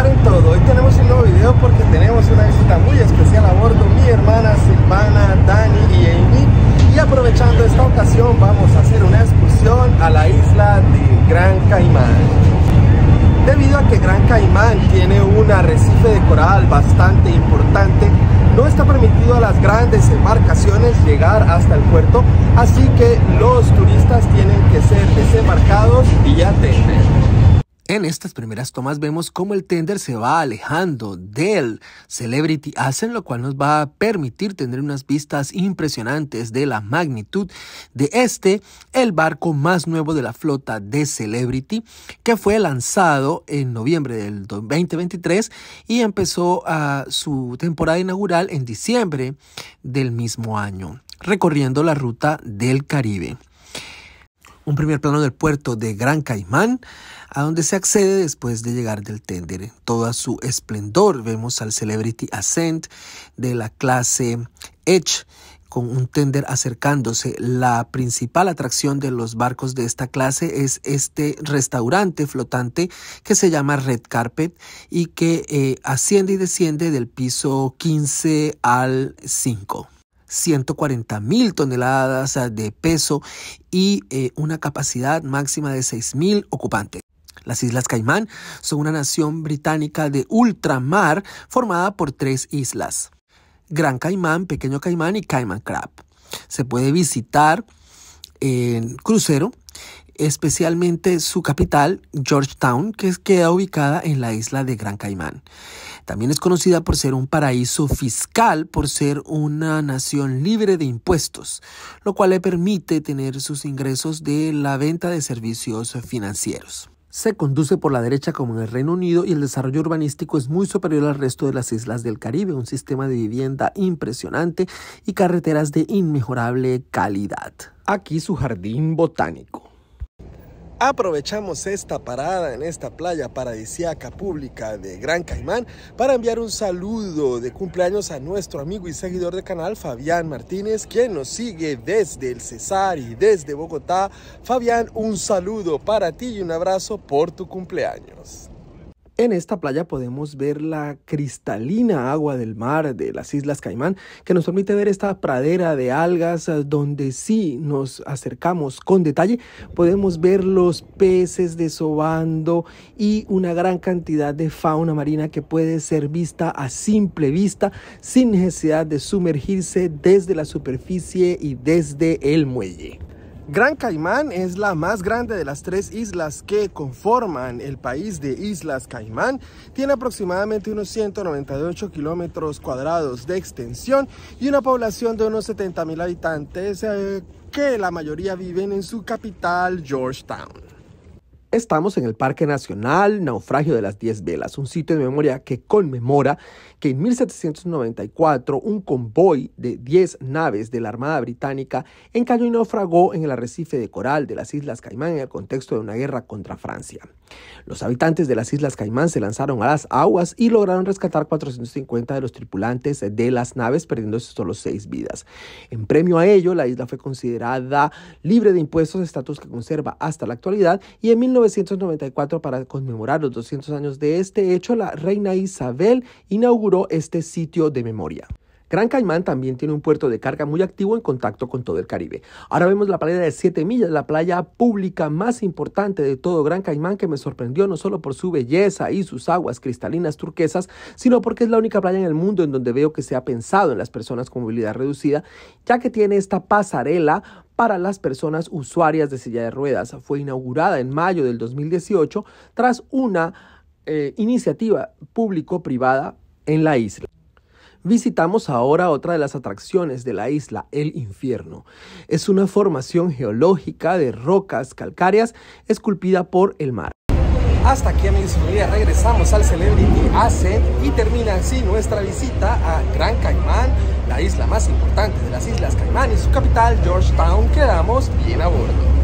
en todo. Hoy tenemos un nuevo video porque tenemos una visita muy especial a bordo. Mi hermana Silvana, Dani y Amy. Y aprovechando esta ocasión vamos a hacer una excursión a la isla de Gran Caimán. Debido a que Gran Caimán tiene un arrecife de coral bastante importante, no está permitido a las grandes embarcaciones llegar hasta el puerto, así que los turistas tienen que ser desembarcados en estas primeras tomas vemos cómo el tender se va alejando del Celebrity Ascent, lo cual nos va a permitir tener unas vistas impresionantes de la magnitud de este, el barco más nuevo de la flota de Celebrity, que fue lanzado en noviembre del 2023 y empezó ah, su temporada inaugural en diciembre del mismo año, recorriendo la ruta del Caribe un primer plano del puerto de Gran Caimán, a donde se accede después de llegar del tender. En toda su esplendor vemos al Celebrity Ascent de la clase Edge con un tender acercándose. La principal atracción de los barcos de esta clase es este restaurante flotante que se llama Red Carpet y que eh, asciende y desciende del piso 15 al 5. 140 mil toneladas ah, de peso y eh, una capacidad máxima de 6 mil ocupantes. Las Islas Caimán son una nación británica de ultramar formada por tres islas, Gran Caimán, Pequeño Caimán y Caimán Crab. Se puede visitar en crucero, especialmente su capital, Georgetown, que queda ubicada en la isla de Gran Caimán. También es conocida por ser un paraíso fiscal, por ser una nación libre de impuestos, lo cual le permite tener sus ingresos de la venta de servicios financieros. Se conduce por la derecha como en el Reino Unido y el desarrollo urbanístico es muy superior al resto de las islas del Caribe, un sistema de vivienda impresionante y carreteras de inmejorable calidad. Aquí su jardín botánico Aprovechamos esta parada en esta playa paradisíaca pública de Gran Caimán para enviar un saludo de cumpleaños a nuestro amigo y seguidor de canal Fabián Martínez, quien nos sigue desde el Cesar y desde Bogotá. Fabián, un saludo para ti y un abrazo por tu cumpleaños. En esta playa podemos ver la cristalina agua del mar de las Islas Caimán, que nos permite ver esta pradera de algas eh, donde si nos acercamos con detalle podemos ver los peces desobando y una gran cantidad de fauna marina que puede ser vista a simple vista sin necesidad de sumergirse desde la superficie y desde el muelle. Gran Caimán es la más grande de las tres islas que conforman el país de Islas Caimán. Tiene aproximadamente unos 198 kilómetros cuadrados de extensión y una población de unos 70 mil habitantes eh, que la mayoría viven en su capital, Georgetown. Estamos en el Parque Nacional Naufragio de las Diez Velas, un sitio de memoria que conmemora que en 1794 un convoy de 10 naves de la Armada Británica encalló y naufragó en el arrecife de coral de las Islas Caimán en el contexto de una guerra contra Francia. Los habitantes de las Islas Caimán se lanzaron a las aguas y lograron rescatar 450 de los tripulantes de las naves, perdiendo solo seis vidas. En premio a ello, la isla fue considerada libre de impuestos, estatus que conserva hasta la actualidad, y en 19 1994, para conmemorar los 200 años de este hecho, la reina Isabel inauguró este sitio de memoria. Gran Caimán también tiene un puerto de carga muy activo en contacto con todo el Caribe. Ahora vemos la playa de 7 millas, la playa pública más importante de todo Gran Caimán que me sorprendió no solo por su belleza y sus aguas cristalinas turquesas, sino porque es la única playa en el mundo en donde veo que se ha pensado en las personas con movilidad reducida, ya que tiene esta pasarela para las personas usuarias de silla de ruedas. Fue inaugurada en mayo del 2018 tras una eh, iniciativa público-privada en la isla. Visitamos ahora otra de las atracciones de la isla, el infierno. Es una formación geológica de rocas calcáreas esculpida por el mar. Hasta aquí amigos y regresamos al Celebrity Ascent y termina así nuestra visita a Gran Caimán, la isla más importante de las Islas Caimán y su capital, Georgetown. Quedamos bien a bordo.